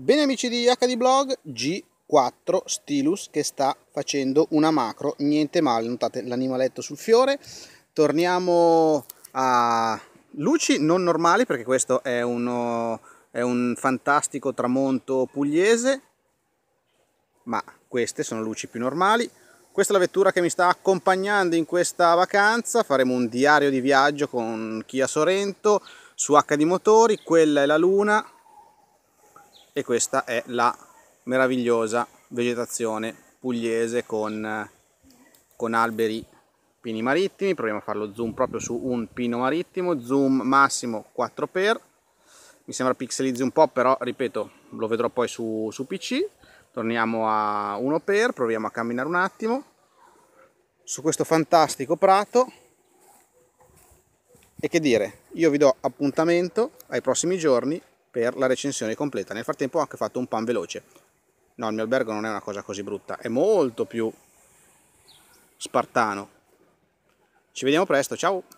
Bene amici di HD Blog, G4 Stilus che sta facendo una macro, niente male, notate l'animaletto sul fiore. Torniamo a luci non normali perché questo è, uno, è un fantastico tramonto pugliese, ma queste sono luci più normali. Questa è la vettura che mi sta accompagnando in questa vacanza, faremo un diario di viaggio con Kia Sorento su HD Motori, quella è la Luna, e questa è la meravigliosa vegetazione pugliese con, con alberi pini marittimi, proviamo a farlo zoom proprio su un pino marittimo, zoom massimo 4x, mi sembra pixelizzi un po' però ripeto lo vedrò poi su, su pc, torniamo a 1x, proviamo a camminare un attimo, su questo fantastico prato e che dire, io vi do appuntamento ai prossimi giorni per la recensione completa. Nel frattempo ho anche fatto un pan veloce. No, il mio albergo non è una cosa così brutta, è molto più spartano. Ci vediamo presto, ciao!